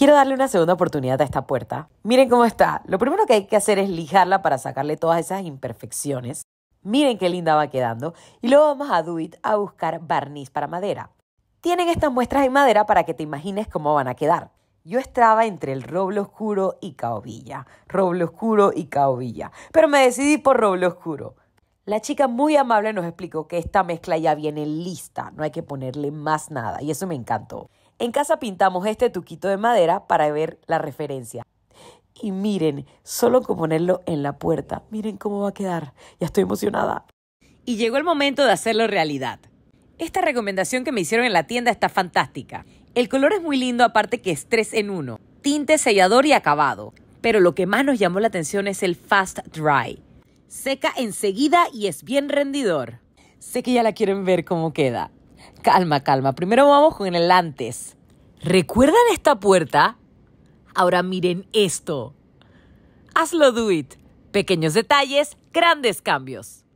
Quiero darle una segunda oportunidad a esta puerta. Miren cómo está. Lo primero que hay que hacer es lijarla para sacarle todas esas imperfecciones. Miren qué linda va quedando. Y luego vamos a Duit a buscar barniz para madera. Tienen estas muestras en madera para que te imagines cómo van a quedar. Yo estaba entre el roble oscuro y caobilla, roble oscuro y caobilla, pero me decidí por roble oscuro. La chica muy amable nos explicó que esta mezcla ya viene lista, no hay que ponerle más nada, y eso me encantó. En casa pintamos este tuquito de madera para ver la referencia. Y miren, solo con ponerlo en la puerta, miren cómo va a quedar. Ya estoy emocionada. Y llegó el momento de hacerlo realidad. Esta recomendación que me hicieron en la tienda está fantástica. El color es muy lindo, aparte que es 3 en 1. Tinte, sellador y acabado. Pero lo que más nos llamó la atención es el Fast Dry. Seca enseguida y es bien rendidor. Sé que ya la quieren ver cómo queda. Calma, calma. Primero vamos con el antes. ¿Recuerdan esta puerta? Ahora miren esto. Hazlo, do it. Pequeños detalles, grandes cambios.